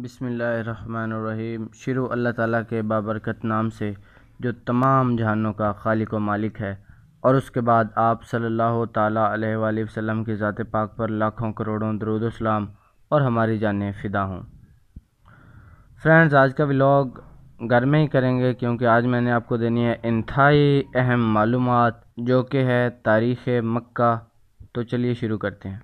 बसमीम शुरू अल्लाह ताला के बाबरकत नाम से जो तमाम जहानों का खालिक व मालिक है और उसके बाद आप सल्लल्लाहु अलैहि वसल्लम की ज़ात पाक पर लाखों करोड़ों दरुदोसलाम और हमारी जान फ़िदा हों फ्रेंड्स आज का व्लॉग घर में ही करेंगे क्योंकि आज मैंने आपको देनी है इंतहाई अहम मालूम जो कि है तारीख़ मक्का तो चलिए शुरू करते हैं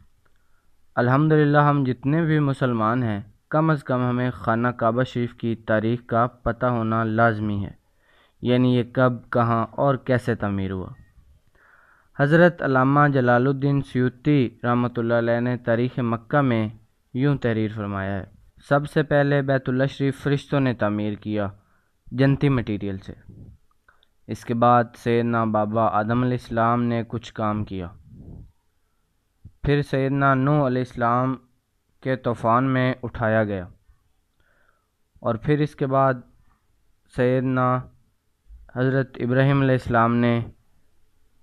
अलहमदिल्ला हम जितने भी मुसलमान हैं कम अज़ कम हमें खाना काबा शरीफ की तारीख़ का पता होना लाजमी है यानी ये कब कहाँ और कैसे तमीर हुआ हज़रत अलामा जलालुद्दीन सयुती रहमत ने तारीख़ मक्का में यूँ तहरीर फरमाया है सबसे पहले बैतुल्ला शरीफ फरिश्तों ने तमीर किया जनती मटेरियल से इसके बाद सैदना बाबा आदम इस्लाम ने कुछ काम किया फिर सैदना नू इस्लाम के तूफ़ान में उठाया गया और फिर इसके बाद सैदना हज़रत इब्राहीम इस्लाम ने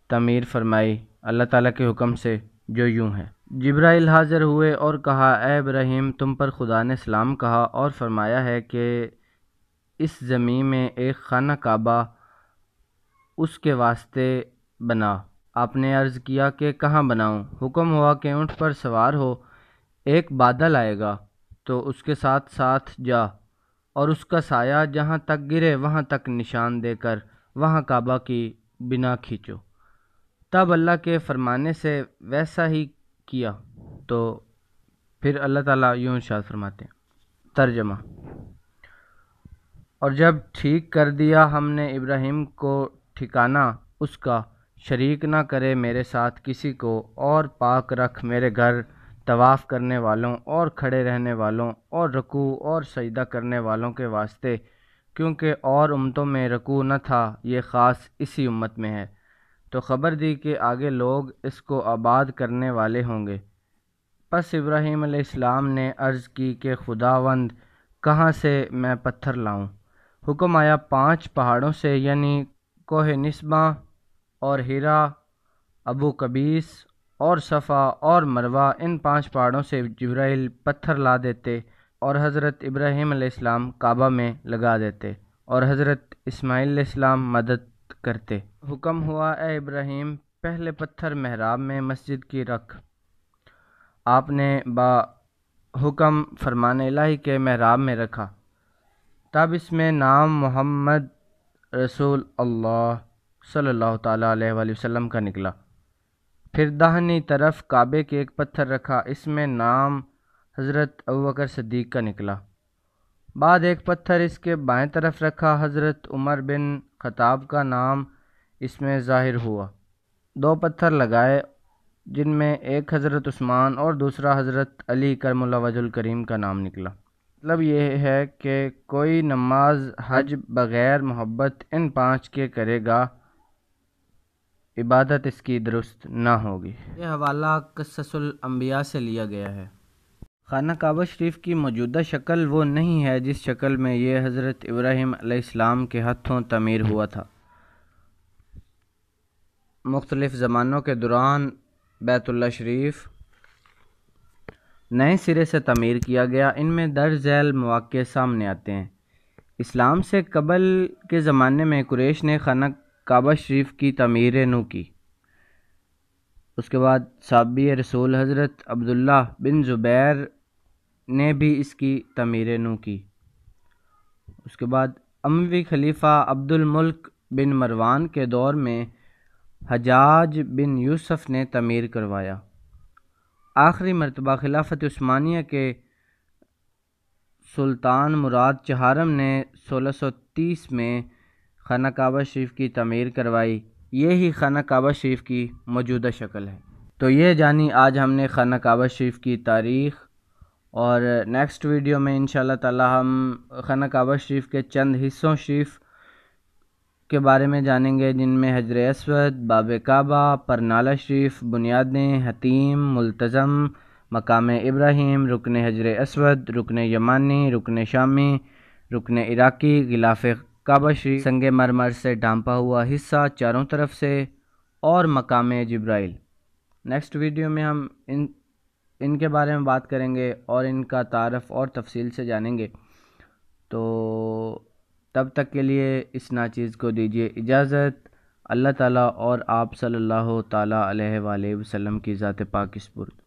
तमीर फरमाई अल्लाह ताला के हुक्म से जो यूं है जब्राइल हाज़िर हुए और कहा ए इब्राहीम तुम पर खुदा ने सलाम कहा और फरमाया है कि इस ज़मीन में एक खाना काबा उसके वास्ते बना आपने अर्ज़ किया कि कहाँ बनाऊँ हुक्म हुआ कि ऊँट पर सवार हो एक बादल आएगा तो उसके साथ साथ जा और उसका साया जहाँ तक गिरे वहाँ तक निशान देकर वहाँ काबा की बिना खींचो तब अल्लाह के फरमाने से वैसा ही किया तो फिर अल्लाह ताला यूँ शाद फरमाते हैं तर्जमा और जब ठीक कर दिया हमने इब्राहिम को ठिकाना उसका शरीक ना करे मेरे साथ किसी को और पाक रख मेरे घर तवाफ़ करने वालों और खड़े रहने वालों और रुकू और सजदा करने वालों के वास्ते क्योंकि और उम्मतों में रकू न था ये ख़ास इसी उम्मत में है तो ख़बर दी कि आगे लोग इसको आबाद करने वाले होंगे बस इब्राहीम अलैहिस्सलाम ने अर्ज़ की कि खुदावंद कहाँ से मैं पत्थर लाऊं? हुक्म आया पांच पहाड़ों से यानी कोह नस्बा और हीरा अबू कबीस और सफ़ा और मरवा इन पांच पहाड़ों से जिब्राइल पत्थर ला देते और हज़रत इब्राहीम इस्लाम काबा में लगा देते और हज़रत इस्माईल इस्लाम मदद करते हुक्म हुआ ए इब्राहिम पहले पत्थर महराब में मस्जिद की रख आपने बा हुक्म फरमान लाही के महराब में रखा तब इसमें नाम मोहम्मद रसूल अल्लाह सल्लल्लाहु अल्लाह तसल्म का निकला फिर दाहनी तरफ काबे के एक पत्थर रखा इसमें नाम हज़रत अबूबकर सदीक़ का निकला बाद एक पत्थर इसके बाएं तरफ रखा हज़रत उमर बिन खताब का नाम इसमें ज़ाहिर हुआ दो पत्थर लगाए जिनमें एक हज़रत उस्मान और दूसरा हज़रत अली करमल करीम का नाम निकला मतलब यह है कि कोई नमाज हज बग़ैर मोहब्बत इन पांच के करेगा इबादत इसकी दुरुस्त ना होगी यह हवाला कससुल अम्बिया से लिया गया है खाना काबा शरीफ की मौजूदा शक्ल वो नहीं है जिस शक्ल में ये हज़रत इब्राहिम अलैहिस्सलाम के हाथों तमीर हुआ था मुख्तलिफ़ ज़मानों के दौरान बैतुल्ला शरीफ नए सिरे से तमीर किया गया इनमें दर्ज झैल मौक़े सामने आते हैं इस्लाम से कबल के ज़माने में कुरेश ने खाना काबा शरीफ की तमीर नू की उसके बाद सबी रसूल हज़रत अब्दुल्ला बिन ज़ुबैर ने भी इसकी तमीर नू की उसके बाद अमवी खलीफा मुल्क बिन मरवान के दौर में हजाज बिन यूसुफ ने तमीर करवाया आखिरी मरतबा खिलाफत उस्मानिया के सुल्तान मुराद चहारम ने 1630 में खाना काबा शरीफ की तमीर करवाई ये ही खाना काबा शरीफ की मौजूदा शक्ल है तो ये जानी आज हमने खाना काबा शरीफ की तारीख़ और नेक्स्ट वीडियो में इन ताला हम खाना काबा शरीफ के चंद हिस्सों शरीफ के बारे में जानेंगे जिनमें हजर असवद बाब काबा परनाला शरीफ बुनियादें हतीम मुलतज़म मकाम इब्राहिम रुकन हजर असवद रुकन यमानी रुकन शामी रुकन इराक़ी गिलाफ़ काबा श्री संग मरमर से डांपा हुआ हिस्सा चारों तरफ से और मकाम जब्राइल नेक्स्ट वीडियो में हम इन इनके बारे में बात करेंगे और इनका तारफ़ और तफसील से जानेंगे तो तब तक के लिए इस नाचीज़ को दीजिए इजाज़त अल्लाह ताला और आप सल्लल्लाहु ताला अलैहि वसल्लम की ज़ात पाकिस्पुर